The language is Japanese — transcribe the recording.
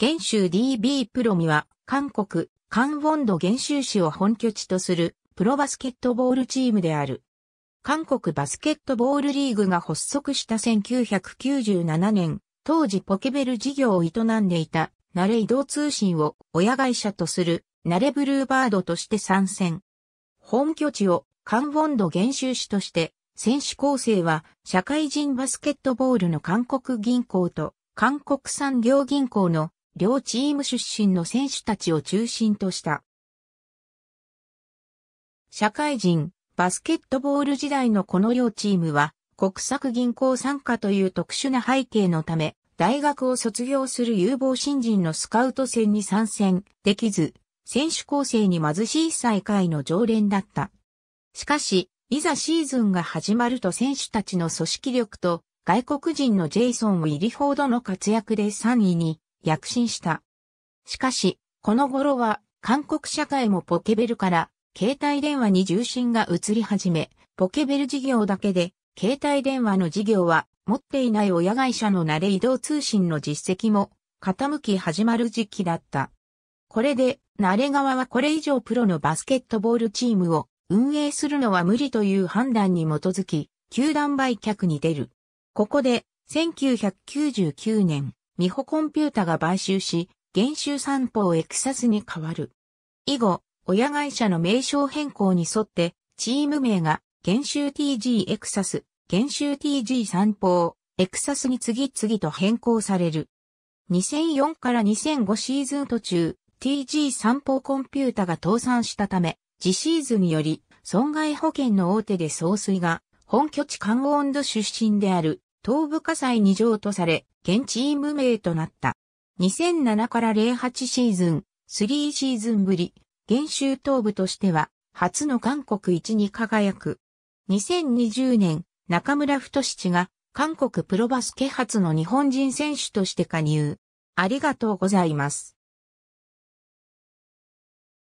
元州 DB プロミは、韓国、カンウォンド元州市を本拠地とする、プロバスケットボールチームである。韓国バスケットボールリーグが発足した1997年、当時ポケベル事業を営んでいた、ナレ移動通信を親会社とする、ナレブルーバードとして参戦。本拠地をカンウォンド元州市として、選手構成は社会人バスケットボールの韓国銀行と韓国産業銀行の両チーム出身の選手たちを中心とした。社会人、バスケットボール時代のこの両チームは、国策銀行参加という特殊な背景のため、大学を卒業する有望新人のスカウト戦に参戦できず、選手構成に貧しい最下位の常連だった。しかし、いざシーズンが始まると選手たちの組織力と外国人のジェイソン・ウィリフォードの活躍で3位に躍進した。しかし、この頃は、韓国社会もポケベルから、携帯電話に重心が移り始め、ポケベル事業だけで、携帯電話の事業は、持っていない親会社の慣れ移動通信の実績も、傾き始まる時期だった。これで、慣れ側はこれ以上プロのバスケットボールチームを運営するのは無理という判断に基づき、球団売却に出る。ここで、1999年、ミホコンピュータが買収し、減収散歩をエクサスに変わる。以後、親会社の名称変更に沿って、チーム名が、減収 TG エクサス、減収 TG 散歩エクサスに次々と変更される。2004から2005シーズン途中、TG 散歩コンピュータが倒産したため、次シーズンより、損害保険の大手で総帥が、本拠地カンゴンド出身である東部火災に条とされ、現チーム名となった。2007から08シーズン、3シーズンぶり、現州東部としては、初の韓国一に輝く。2020年、中村太七が、韓国プロバスケ初の日本人選手として加入。ありがとうございます。